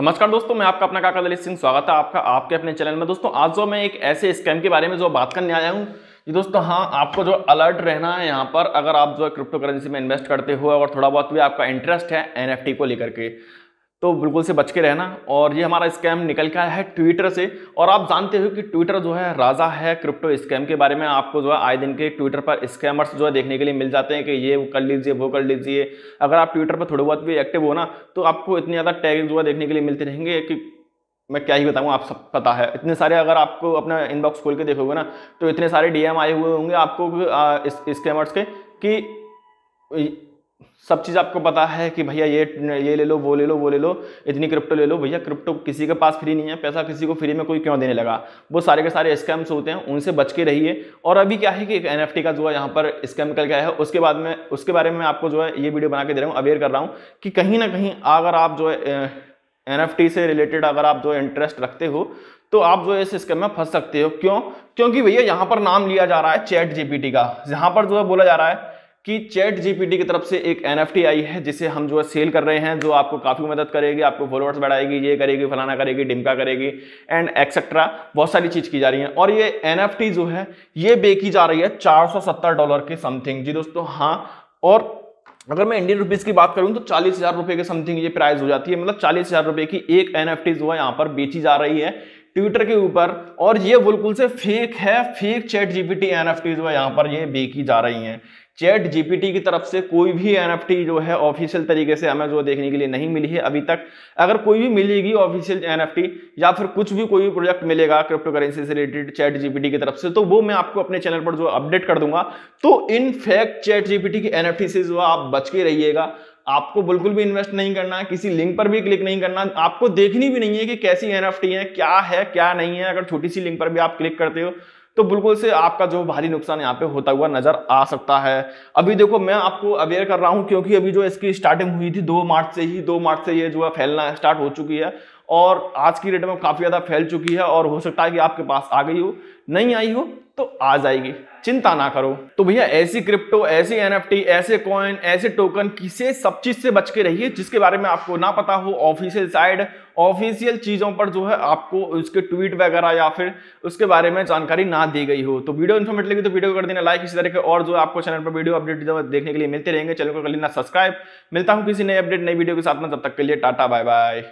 नमस्कार दोस्तों मैं आपका अपना काका दलित सिंह स्वागत है आपका आपके अपने चैनल में दोस्तों आज जो मैं एक ऐसे स्कैम के बारे में जो बात करने आया हूँ जी दोस्तों हाँ आपको जो अलर्ट रहना है यहाँ पर अगर आप जो क्रिप्टो करेंसी में इन्वेस्ट करते हो और थोड़ा बहुत भी आपका इंटरेस्ट है एनएफटी को लेकर के तो बिल्कुल से बच के रहना और ये हमारा स्कैम निकल के आया है ट्विटर से और आप जानते हो कि ट्विटर जो है राजा है क्रिप्टो स्कैम के बारे में आपको जो है आए दिन के ट्विटर पर स्कैमर्स जो है देखने के लिए मिल जाते हैं कि ये वो कर लीजिए वो कर लीजिए अगर आप ट्विटर पर थोड़ी बहुत भी एक्टिव हो ना तो आपको इतनी ज़्यादा टैग जो है देखने के लिए मिलते रहेंगे कि मैं क्या ही बताऊँ आप सब पता है इतने सारे अगर आपको अपना इनबॉक्स खोल के देखोगे ना तो इतने सारे डीएम आए हुए होंगे आपको स्कैमर्स के कि सब चीज़ आपको पता है कि भैया ये ये ले लो वो ले लो वो ले लो इतनी क्रिप्टो ले लो भैया क्रिप्टो किसी के पास फ्री नहीं है पैसा किसी को फ्री में कोई क्यों देने लगा वो सारे के सारे स्कैम्स होते हैं उनसे बच के रहिए और अभी क्या है कि एक एन का जो है यहाँ पर स्कैम निकल गया है उसके बाद में उसके बारे में आपको जो है ये वीडियो बना के दे रहा हूँ अवेयर कर रहा हूँ कि कहीं ना कहीं अगर आप जो है एन से रिलेटेड अगर आप जो इंटरेस्ट रखते हो तो आप जो है इस स्कैम में फंस सकते हो क्यों क्योंकि भैया यहाँ पर नाम लिया जा रहा है चैट जी का यहाँ पर जो है बोला जा रहा है कि चैट जीपीटी की तरफ से एक एन आई है जिसे हम जो है सेल कर रहे हैं जो आपको काफ़ी मदद करेगी आपको फॉलोअर्स बढ़ाएगी ये करेगी फलाना करेगी डिमका करेगी एंड एक्सेट्रा बहुत सारी चीज़ की जा रही है और ये एन जो है ये बेची जा रही है 470 डॉलर के समथिंग जी दोस्तों हाँ और अगर मैं इंडियन रुपीज़ की बात करूं तो चालीस हज़ार रुपए के समथिंग ये प्राइस हो जाती है मतलब चालीस हज़ार रुपए की एक एन जो है यहाँ पर बेची जा रही है ट्विटर के ऊपर और ये बिल्कुल से फेक है फेक चैट जीपीटी एनएफटी जो है यहाँ पर ये बेकी जा रही हैं चैट जीपीटी की तरफ से कोई भी एनएफटी जो है ऑफिशियल तरीके से हमें जो देखने के लिए नहीं मिली है अभी तक अगर कोई भी मिलेगी ऑफिशियल एनएफटी या फिर कुछ भी कोई भी प्रोजेक्ट मिलेगा क्रिप्टो करेंसी से रिलेटेड चैट जीपीटी की तरफ से तो वो मैं आपको अपने चैनल पर जो अपडेट कर दूंगा तो इन फैक्ट चैट जीपीटी की एन से जो आप बच के रहिएगा आपको बिल्कुल भी इन्वेस्ट नहीं करना है किसी लिंक पर भी क्लिक नहीं करना आपको देखनी भी नहीं है कि कैसी एन एफ है क्या है क्या नहीं है अगर छोटी सी लिंक पर भी आप क्लिक करते हो तो बिल्कुल से आपका जो भारी नुकसान यहाँ पे होता हुआ नजर आ सकता है अभी देखो मैं आपको अवेयर कर रहा हूँ क्योंकि अभी जो इसकी स्टार्टिंग हुई थी दो मार्च से ही दो मार्च से ये जो है फैलना स्टार्ट हो चुकी है और आज की डेट में काफ़ी ज़्यादा फैल चुकी है और हो सकता है कि आपके पास आ गई हो नहीं आई हो तो आ जाएगी चिंता ना करो तो भैया ऐसी क्रिप्टो ऐसी एनएफटी ऐसे कॉइन ऐसे टोकन किसे सब चीज से बच के रहिए जिसके बारे में आपको ना पता हो ऑफिशियल साइड ऑफिशियल चीज़ों पर जो है आपको उसके ट्वीट वगैरह या फिर उसके बारे में जानकारी ना दी गई हो तो वीडियो इन्फॉर्मेट लगी तो वीडियो कर देना लाइक इसी तरह के और जो आपको चैनल पर वीडियो अपडेट देखने के लिए मिलते रहेंगे चैनल को कर लेना सब्सक्राइब मिलता हूँ किसी नई अपडेट नई वीडियो के साथ में तब तक के लिए टाटा बाय बाय